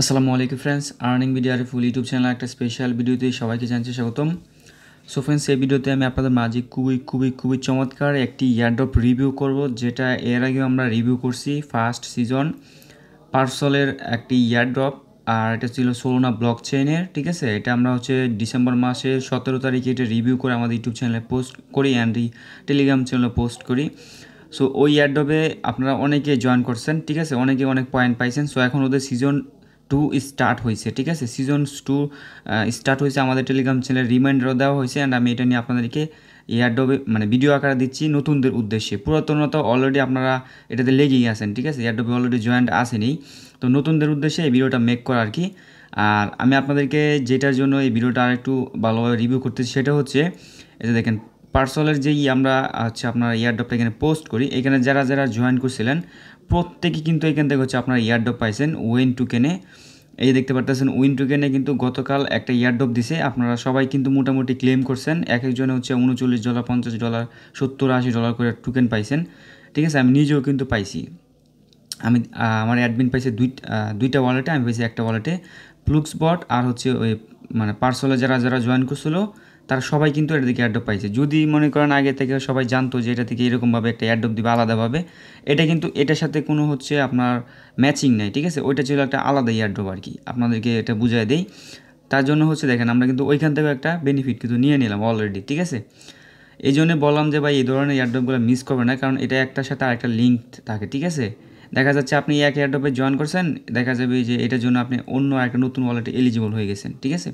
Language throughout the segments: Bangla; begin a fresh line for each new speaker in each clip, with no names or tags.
আসসালামু আলাইকুম ফ্রেন্ডস আর্নিং মিডিয়ার ফুল ইউটিউব চ্যানেল একটা স্পেশাল ভিডিওতে সবাইকে জানছি স্বাগতম সো ফ্রেন্ডস এই ভিডিওতে আমি আপনাদের মাঝে খুবই খুবই খুবই চমৎকার একটি ইয়ারড্রপ রিভিউ করব যেটা এর আগেও আমরা রিভিউ করছি ফার্স্ট সিজন পার্সলের একটি ইয়ারড্রপ আর এটা ছিল সোলোনা ব্লক চেইনের ঠিক আছে এটা আমরা হচ্ছে ডিসেম্বর মাসের সতেরো তারিখে এটা রিভিউ করে আমাদের ইউটিউব চ্যানেলে পোস্ট করি অ্যান্ড টেলিগ্রাম চ্যানেলে পোস্ট করি সো ওই অ্যাডবে আপনারা অনেকে জয়েন করছেন ঠিক আছে অনেকে অনেক পয়েন্ট পাইছেন সো এখন ওদের সিজন টু স্টার্ট হয়েছে ঠিক আছে সিজন টু স্টার্ট হয়েছে আমাদের টেলিগ্রাম চ্যানেলে রিমাইন্ডারও দেওয়া হয়েছে অ্যান্ড আমি এটা নিয়ে আপনাদেরকে এয়ারডোবে মানে ভিডিও আকারে দিচ্ছি নতুনদের উদ্দেশ্যে পুরাতনত তো অলরেডি আপনারা এটাতে লেগেই আছেন ঠিক আছে এয়ারডোবে অলরেডি জয়েন্ট আসেনি তো নতুনদের উদ্দেশ্যে এই ভিডিওটা মেক করা আর কি আর আমি আপনাদেরকে যেটার জন্য এই ভিডিওটা আর একটু ভালোভাবে রিভিউ করতেছি সেটা হচ্ছে এটা দেখেন পার্সলের যেই আমরা হচ্ছে আপনার ইয়ারডপটা এখানে পোস্ট করি এখানে যারা যারা জয়েন করছিলেন প্রত্যেকে কিন্তু এখান থেকে হচ্ছে আপনার ইয়ারডপ পাইছেন ওয়েন টুকেনে এই দেখতে পারতেছেন উইন টুকেনে কিন্তু গতকাল একটা ইয়ারডপ দিছে আপনারা সবাই কিন্তু মোটামুটি ক্লেম করছেন এক একজনে হচ্ছে উনচল্লিশ ডলার পঞ্চাশ ডলার সত্তর আশি ডলার করে টুকেন পাইছেন ঠিক আছে আমি নিজেও কিন্তু পাইছি আমি আমার অ্যাডমিন পাইছে দুই দুইটা ওয়ালেটে আমি পাইছি একটা ওয়ালেটে প্লুক্সবট আর হচ্ছে ওই মানে পার্সলে যারা যারা জয়েন করছিলো তারা সবাই কিন্তু এটা থেকে অ্যাডপ পাইছে যদি মনে করেন আগে থেকে সবাই জানতো যে এটা থেকে এরকমভাবে একটা অ্যাডপ দিবে আলাদাভাবে এটা কিন্তু এটার সাথে কোনো হচ্ছে আপনার ম্যাচিং নাই ঠিক আছে ওইটা ছিল একটা আলাদা অ্যাডপ আর কি আপনাদেরকে এটা বুঝাই দেই তার জন্য হচ্ছে দেখেন আমরা কিন্তু ওইখান থেকে একটা বেনিফিট কিন্তু নিয়ে নিলাম অলরেডি ঠিক আছে এই জন্য বললাম যে ভাই এই ধরনের অ্যাডপগুলো মিস করবে না কারণ এটা একটার সাথে আরেকটা লিঙ্ক থাকে ঠিক আছে দেখা যাচ্ছে আপনি এক অ্যাডপে জয়েন করছেন দেখা যাবে যে এটার জন্য আপনি অন্য একটা নতুন ওয়ালেটে এলিজিবল হয়ে গেছেন ঠিক আছে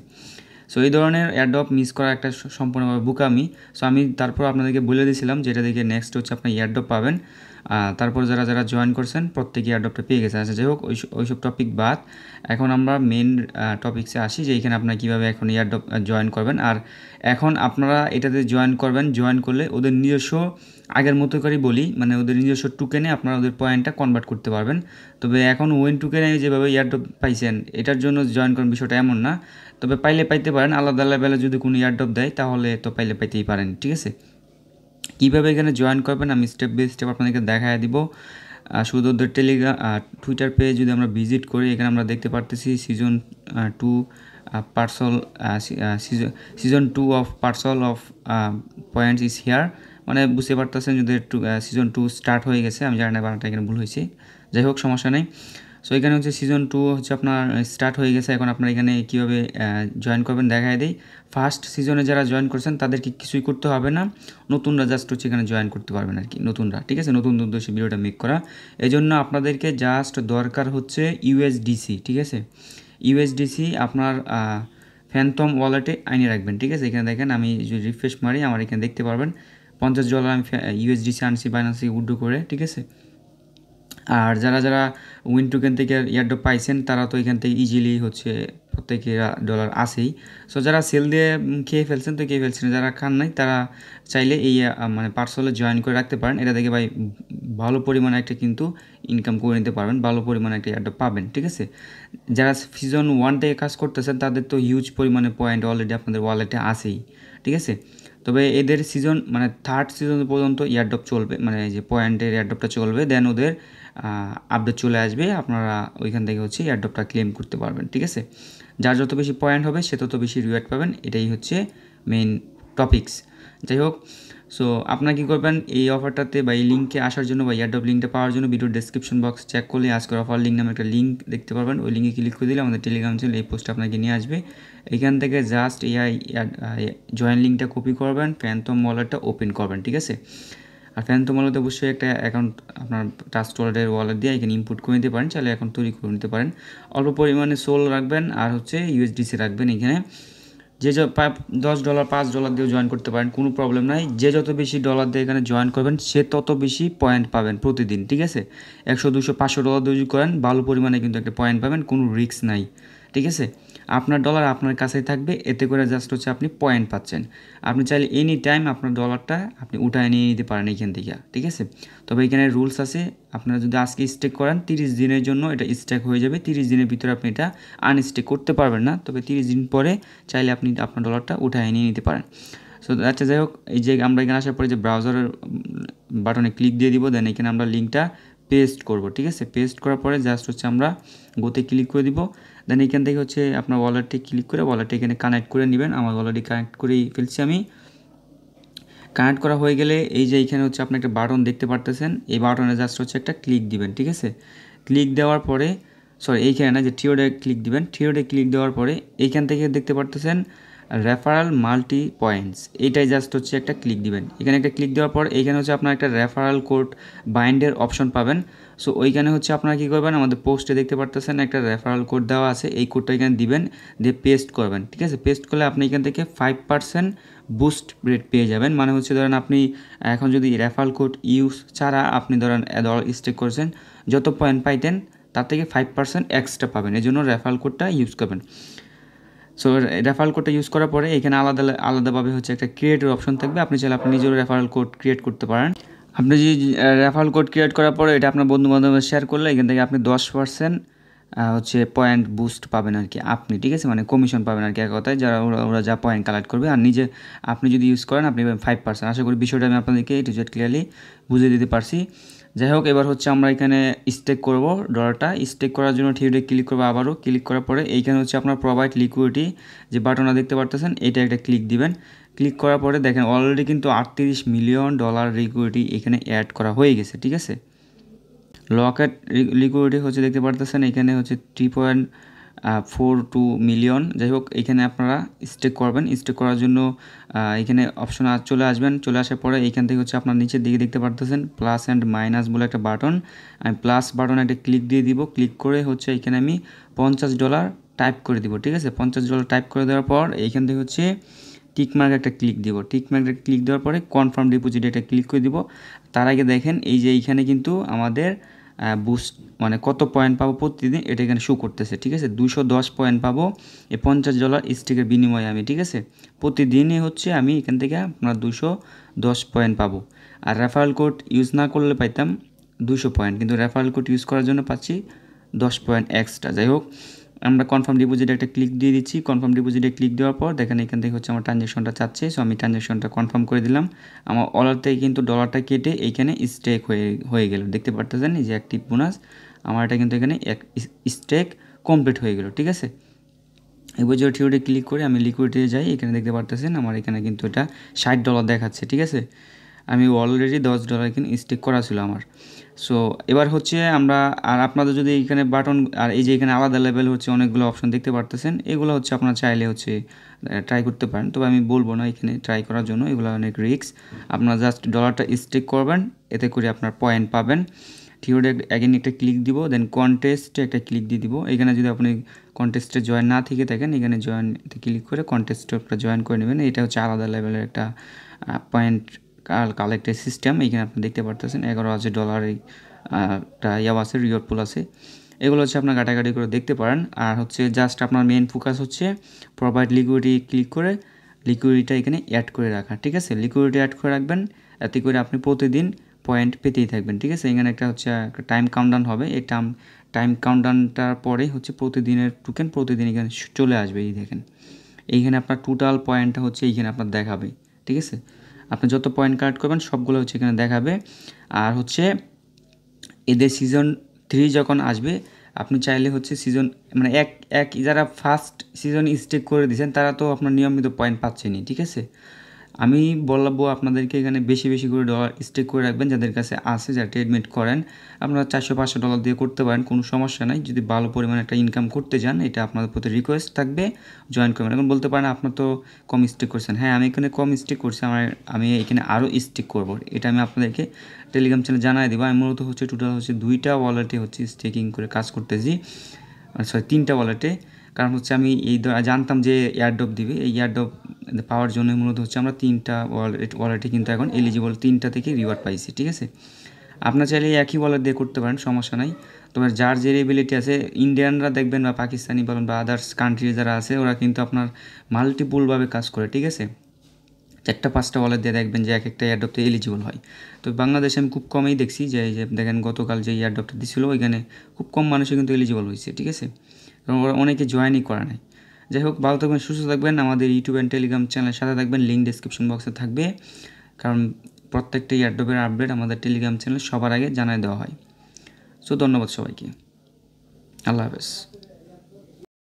সো এই ধরনের অ্যাডপ মিস করা একটা সম্পূর্ণভাবে বুকামি সো আমি তারপর আপনাদেরকে বলে দিয়েছিলাম যেটা দেখে নেক্সট হচ্ছে আপনার ইয়ারডপ পাবেন তারপর যারা যারা জয়েন করছেন প্রত্যেকে ইয়ারডপটা পেয়ে গেছে আচ্ছা যাই হোক ওই সব টপিক বাদ এখন আমরা মেন টপিক্সে আসি যে এখানে আপনারা কীভাবে এখন ইয়ারডপ জয়েন করবেন আর এখন আপনারা এটাতে জয়েন করবেন জয়েন করলে ওদের নিজস্ব আগের মতো করেই বলি মানে ওদের নিজস্ব টুকেনে আপনারা ওদের পয়েন্টটা কনভার্ট করতে পারবেন তবে এখন ওয়েন টুকেনে যেভাবে ইয়ারডপ পাইছেন এটার জন্য জয়েন করার বিষয়টা এমন না তবে পাইলে পাইতে পারেন আলাদা লেভেলে যদি কোনো ইয়ারড্রপ দেয় তাহলে তো পাইলে পাইতেই পারেন ঠিক আছে কীভাবে এখানে জয়েন করবেন আমি স্টেপ বাই স্টেপ আপনাদেরকে দেখায় দিব শুধু ওদের টেলিগ্রাম টুইটার পেয়ে যদি আমরা ভিজিট করি এখানে আমরা দেখতে পারতেছি season two Parcl season two of Parcl of points is here মানে বুঝতে পারতেছেন যদি সিজন টু স্টার্ট হয়ে গেছে আমি জানি না বানাটা এখানে ভুল হয়েছে যাই হোক সমস্যা নেই সো এখানে হচ্ছে সিজন টু হচ্ছে আপনার স্টার্ট হয়ে গেছে এখন আপনার এখানে কীভাবে জয়েন করবেন দেখায় দেই ফার্স্ট সিজনে যারা জয়েন করছেন তাদেরকে কিছুই করতে হবে না নতুনরা জাস্ট হচ্ছে এখানে জয়েন করতে পারবেন আর কি নতুনরা ঠিক আছে নতুন উদ্দেশ্যে ভিডিওটা মেক করা এজন্য আপনাদেরকে জাস্ট দরকার হচ্ছে ইউএসডিসি ঠিক আছে ইউএসডিসি আপনার ফ্যান্টম ওয়ালেটে আইনে রাখবেন ঠিক আছে এখানে দেখেন আমি যদি রিফ্রেশ মারি আমার এখানে দেখতে পারবেন পঞ্চাশ ডলার আমি ইউএসডিসি আনছি বাইনান্সি উড্ডো করে ঠিক আছে আর যারা যারা উইন টোকেন থেকে ইয়ারডপ পাইছেন তারা তো এখান থেকে ইজিলি হচ্ছে প্রত্যেকে ডলার আসেই সো যারা সেল দিয়ে খেয়ে ফেলছেন তো খেয়ে ফেলছেন যারা খান নাই তারা চাইলে এই মানে পার্সলে জয়েন করে রাখতে পারেন এটা দেখে ভাই ভালো পরিমাণে একটা কিন্তু ইনকাম করে নিতে পারবেন ভালো পরিমাণে একটা ইয়ারডপ পাবেন ঠিক আছে যারা সিজন ওয়ান থেকে কাজ করতেছেন তাদের তো হিউজ পরিমাণে পয়েন্ট অলরেডি আপনাদের ওয়ালেটে আসেই ঠিক আছে তবে এদের সিজন মানে থার্ড সিজন পর্যন্ত ইয়ারডপ চলবে মানে যে পয়েন্টের ইয়ারডপটা চলবে দেন ওদের আপডেট চলে আসবে আপনারা ওইখান থেকে হচ্ছে এয়ারড্রপটা ক্লেম করতে পারবেন ঠিক আছে যার যত বেশি পয়েন্ট হবে সে তত বেশি রিওয়ার্ড পাবেন এটাই হচ্ছে মেইন টপিকস যাই হোক সো আপনারা কী করবেন এই অফারটাতে বা এই লিঙ্কে আসার জন্য বা ইয়ারডপ লিঙ্কটা পাওয়ার জন্য ভিডিও ডিসক্রিপশন বক্স চেক করলে আজকের অফার লিঙ্ক নামে একটা লিঙ্ক দেখতে পারবেন ওই লিঙ্কে ক্লিক করে দিলে আমাদের টেলিগ্রাম চ্যানেল এই পোস্টটা আপনাকে নিয়ে আসবে এখান থেকে জাস্ট এআই জয়েন লিঙ্কটা কপি করবেন ফ্যান্টম ওয়ালেটটা ওপেন করবেন ঠিক আছে আর ফ্যান্টম ওয়ালেতে অবশ্যই একটা অ্যাকাউন্ট আপনার টাচ ওয়ালেটের ওয়ালেট দিয়ে এখানে ইনপুট করে নিতে পারেন চাইলে অ্যাকাউন্ট তৈরি করে নিতে পারেন অল্প পরিমাণে সোল রাখবেন আর হচ্ছে ইউএসডিসি রাখবেন এখানে যে দশ ডলার পাঁচ ডলার দিয়ে জয়েন করতে পারেন কোনো প্রবলেম নাই যে যত বেশি ডলার দিয়ে এখানে জয়েন করবেন সে তত বেশি পয়েন্ট পাবেন প্রতিদিন ঠিক আছে একশো দুশো পাঁচশো ডলার দিয়ে করেন ভালো পরিমাণে কিন্তু একটা পয়েন্ট পাবেন কোনো রিস্ক নাই ঠিক আছে আপনার ডলার আপনার কাছেই থাকবে এতে করে জাস্ট হচ্ছে আপনি পয়েন্ট পাচ্ছেন আপনি চাইলে এনি টাইম আপনার ডলারটা আপনি উঠায় নিয়ে নিতে পারেন এখান থেকে ঠিক আছে তবে এখানে রুলস আছে আপনারা যদি আজকে স্টেক করেন তিরিশ দিনের জন্য এটা স্টেক হয়ে যাবে তিরিশ দিনের ভিতরে আপনি এটা আনস্টেক করতে পারবেন না তবে তিরিশ দিন পরে চাইলে আপনি আপনার ডলারটা উঠায় নিয়ে নিতে পারেন সো আচ্ছা যাই হোক এই যে আমরা এখানে আসার পরে যে ব্রাউজারের বাটনে ক্লিক দিয়ে দিব দেন এখানে আমরা লিঙ্কটা পেস্ট করব ঠিক আছে পেস্ট করার পরে জাস্ট হচ্ছে আমরা গোতে ক্লিক করে দিব দেন এখান থেকে হচ্ছে আপনার ওয়ালেটে ক্লিক করে ওয়ালেটে এখানে কানেক্ট করে নেবেন আমার অলরেডি কানেক্ট করেই ফেলছি আমি কানেক্ট করা হয়ে গেলে এই যে এখানে হচ্ছে আপনি একটা বাটন দেখতে পারতেছেন এই বাটনে জাস্ট হচ্ছে একটা ক্লিক দিবেন ঠিক আছে ক্লিক দেওয়ার পরে সরি এইখানে না যে থিওডে ক্লিক দিবেন থিওডে ক্লিক দেওয়ার পরে এইখান থেকে দেখতে পারতেছেন রেফারাল মাল্টি পয়েন্টস এইটাই জাস্ট হচ্ছে একটা ক্লিক দিবেন এখানে একটা ক্লিক দেওয়ার পর এইখানে হচ্ছে আপনার একটা রেফারাল কোড বাইন্ডের অপশন পাবেন সো ওইখানে হচ্ছে আপনারা কী করবেন আমাদের পোস্টে দেখতে পারতেছেন একটা রেফারাল কোড দেওয়া আছে এই কোডটা এখানে দিবেন দিয়ে পেস্ট করবেন ঠিক আছে পেস্ট করলে আপনি এখান থেকে ফাইভ পার্সেন্ট বুস্ট রেট পেয়ে যাবেন মানে হচ্ছে ধরেন আপনি এখন যদি রেফারাল কোড ইউজ ছাড়া আপনি ধরেন দল স্টেক করেছেন যত পয়েন্ট পাইতেন তার থেকে ফাইভ পার্সেন্ট এক্সট্রা পাবেন এই জন্য রেফারাল কোডটা ইউজ করবেন সো রেফারেল কোডটা ইউজ করার পরে এখানে আলাদা আলাদাভাবে হচ্ছে একটা ক্রিয়েটের অপশন থাকবে আপনি চাইলে আপনি নিজেরও রেফারেল কোড ক্রিয়েট করতে পারেন আপনি যে রেফারেল কোড ক্রিয়েট করার পরে এটা আপনার বন্ধু বান্ধবের শেয়ার করলে এখান থেকে আপনি দশ পার্সেন্ট হচ্ছে পয়েন্ট বুস্ট পাবেন আর কি আপনি ঠিক আছে মানে কমিশন পাবেন আর কি এক কথায় যারা ওরা ওরা যা পয়েন্ট কালেক্ট করবে আর নিজে আপনি যদি ইউজ করেন আপনি ফাইভ পার্সেন্ট আশা করি বিষয়টা আমি আপনাদেরকে টু জেট ক্লিয়ারলি বুঝিয়ে দিতে পারছি যাই হোক এবার হচ্ছে আমরা এখানে স্টেক করব ডলারটা স্টেক করার জন্য থিওডে ক্লিক করবো আবারও ক্লিক করার পরে এইখানে হচ্ছে আপনার প্রোভাইড লিকুইডিটি যে বাটনটা দেখতে পারতেছেন এটা একটা ক্লিক দিবেন ক্লিক করার পরে দেখেন অলরেডি কিন্তু আটত্রিশ মিলিয়ন ডলার লিকুইডিটি এখানে অ্যাড করা হয়ে গেছে ঠিক আছে লকেট লিকুইডিটি হচ্ছে দেখতে পারতেছেন এখানে হচ্ছে three point four two million যাই হোক এখানে আপনারা স্টেক করবেন স্টেক করার জন্য এখানে অপশন চলে আসবেন চলে আসার পরে এইখান থেকে হচ্ছে আপনার নিচের দিকে দেখতে পারতেছেন প্লাস অ্যান্ড মাইনাস বলে একটা বাটন আমি প্লাস বাটন একটা ক্লিক দিয়ে দিব ক্লিক করে হচ্ছে এখানে আমি পঞ্চাশ ডলার টাইপ করে দিব ঠিক আছে পঞ্চাশ ডলার টাইপ করে দেওয়ার পর এইখান থেকে হচ্ছে টিকমার্ক একটা ক্লিক দিব টিকমার্ক একটা ক্লিক দেওয়ার পরে কনফার্ম ডিপোজিট একটা ক্লিক করে দিব তার আগে দেখেন এই যে এইখানে কিন্তু আমাদের বুস্ট মানে কত পয়েন্ট পাবো প্রতিদিন এটা এখানে শো করতেছে ঠিক আছে দুশো দশ পয়েন্ট পাবো এই পঞ্চাশ ডলার স্টিকের বিনিময়ে আমি ঠিক আছে প্রতিদিনই হচ্ছে আমি এখান থেকে আপনার দুশো দশ পয়েন্ট পাবো আর রেফারেল কোড ইউজ না করলে পাইতাম দুশো পয়েন্ট কিন্তু রেফারেল কোড ইউজ করার জন্য পাচ্ছি দশ পয়েন্ট এক্সট্রা যাই হোক আমরা কনফার্ম ডিপোজিটে একটা ক্লিক দিয়ে দিচ্ছি কনফার্ম ডিপোজিটে ক্লিক দেওয়ার পর দেখেন এখান থেকে হচ্ছে আমার ট্রানজ্যাকশনটা চাচ্ছে সো আমি ট্রানজ্যাকশনটা কনফার্ম করে দিলাম আমার অলার থেকে কিন্তু ডলারটা কেটে এইখানে স্টেক হয়ে হয়ে গেল দেখতে পারতেছেন যে অ্যাক্টিভ বোনাস আমার এটা কিন্তু এখানে এক স্টেক কমপ্লিট হয়ে গেল ঠিক আছে এবার যে থিওরি ক্লিক করে আমি লিকুইডে যাই এখানে দেখতে পারতেছেন আমার এখানে কিন্তু এটা ষাট ডলার দেখাচ্ছে ঠিক আছে আমি অলরেডি দশ ডলার কিন্তু স্টেক করা ছিল আমার সো এবার হচ্ছে আমরা আর আপনাদের যদি এখানে বাটন আর এই যে এখানে আলাদা লেভেল হচ্ছে অনেকগুলো অপশন দেখতে পারতেছেন এগুলো হচ্ছে আপনার চাইলে হচ্ছে ট্রাই করতে পারেন তবে আমি বলবো না এখানে ট্রাই করার জন্য এগুলো অনেক রিক্স আপনার জাস্ট ডলারটা স্টেক করবেন এতে করে আপনার পয়েন্ট পাবেন থিওডে অ্যাগেন একটা ক্লিক দিব দেন কন্টেস্টে একটা ক্লিক দিয়ে দিব এখানে যদি আপনি কন্টেস্টে জয়েন না থেকে থাকেন এখানে জয়েন ক্লিক করে কন্টেস্টে একটা জয়েন করে নেবেন এটা হচ্ছে আলাদা লেভেলের একটা পয়েন্ট কালেক্টের সিস্টেম এইখানে আপনি দেখতে পারতেছেন এগারো আছে ডলার একটা ইয়াব আছে রিওর পুল আছে এগুলো হচ্ছে আপনার কাটাকাটি করে দেখতে পারেন আর হচ্ছে জাস্ট আপনার মেন ফোকাস হচ্ছে প্রোভাইড লিকুইডিটি ক্লিক করে লিকুইডিটা এখানে অ্যাড করে রাখা ঠিক আছে লিকুইডিটি অ্যাড করে রাখবেন এতে করে আপনি প্রতিদিন পয়েন্ট পেতেই থাকবেন ঠিক আছে এখানে একটা হচ্ছে একটা টাইম কাউন্টডাউন হবে এই টাইম টাইম কাউন্টডাউনটার পরে হচ্ছে প্রতিদিনের টুকেন প্রতিদিন এখানে চলে আসবে এই দেখেন এইখানে আপনার টোটাল পয়েন্টটা হচ্ছে এইখানে আপনার দেখাবে ঠিক আছে আপনি যত পয়েন্ট কালেক্ট করবেন সবগুলো হচ্ছে এখানে দেখাবে আর হচ্ছে এদের সিজন থ্রি যখন আসবে আপনি চাইলে হচ্ছে সিজন মানে এক এক যারা ফার্স্ট সিজন স্টেক করে দিয়েছেন তারা তো আপনার নিয়মিত পয়েন্ট পাচ্ছেনি ঠিক আছে আমি বলবো আপনাদেরকে এখানে বেশি বেশি করে ডলার স্টেক করে রাখবেন যাদের কাছে আছে যারা ট্রেডমিট করেন আপনারা চারশো পাঁচশো ডলার দিয়ে করতে পারেন কোনো সমস্যা নাই যদি ভালো পরিমাণে একটা ইনকাম করতে যান এটা আপনাদের প্রতি রিকোয়েস্ট থাকবে জয়েন করবেন এখন বলতে পারেন আপনার তো কম স্টেক করছেন হ্যাঁ আমি এখানে কম স্টেক করছি আমার আমি এখানে আরও স্টেক করব এটা আমি আপনাদেরকে টেলিগ্রাম চ্যানেল জানাই দেবো আমি মূলত হচ্ছে টোটাল হচ্ছে দুইটা ওয়ালেটে হচ্ছে স্টেকিং করে কাজ করতেছি সরি তিনটা ওয়ালেটে কারণ হচ্ছে আমি এই জানতাম যে এয়ারড্রপ দিবে এই এয়ারড্রপ পাওয়ার জন্য মূলত হচ্ছে আমরা তিনটা ওয়ালেট ওয়ালেটে কিন্তু এখন এলিজিবল তিনটা থেকে রিওয়ার্ড পাইছি ঠিক আছে আপনার চাইলে একই ওয়ালেট দিয়ে করতে পারেন সমস্যা নাই তবে যার যে এবিলিটি আছে ইন্ডিয়ানরা দেখবেন বা পাকিস্তানি বলেন বা আদার্স কান্ট্রি যারা আছে ওরা কিন্তু আপনার মাল্টিপুলভাবে কাজ করে ঠিক আছে চারটা পাঁচটা ওয়ালেট দিয়ে দেখবেন যে এক একটা এয়ারড্রপতে এলিজিবল হয় তো বাংলাদেশে আমি খুব কমেই দেখছি যে দেখেন গতকাল যে এয়ারড্রপটা দিছিল ওইখানে খুব কম মানুষই কিন্তু এলিজিবল হয়েছে ঠিক আছে এবং ওরা অনেকে জয়েনই করা নাই যাই হোক ভালো থাকবেন সুস্থ থাকবেন আমাদের ইউটিউব অ্যান্ড টেলিগ্রাম চ্যানেলের সাথে থাকবেন লিঙ্ক ডিসক্রিপশন বক্সে থাকবে কারণ প্রত্যেকটা ইয়ারডোবের আপডেট আমাদের টেলিগ্রাম চ্যানেল সবার আগে জানায় দেওয়া হয় সো ধন্যবাদ সবাইকে আল্লাহ হাফেজ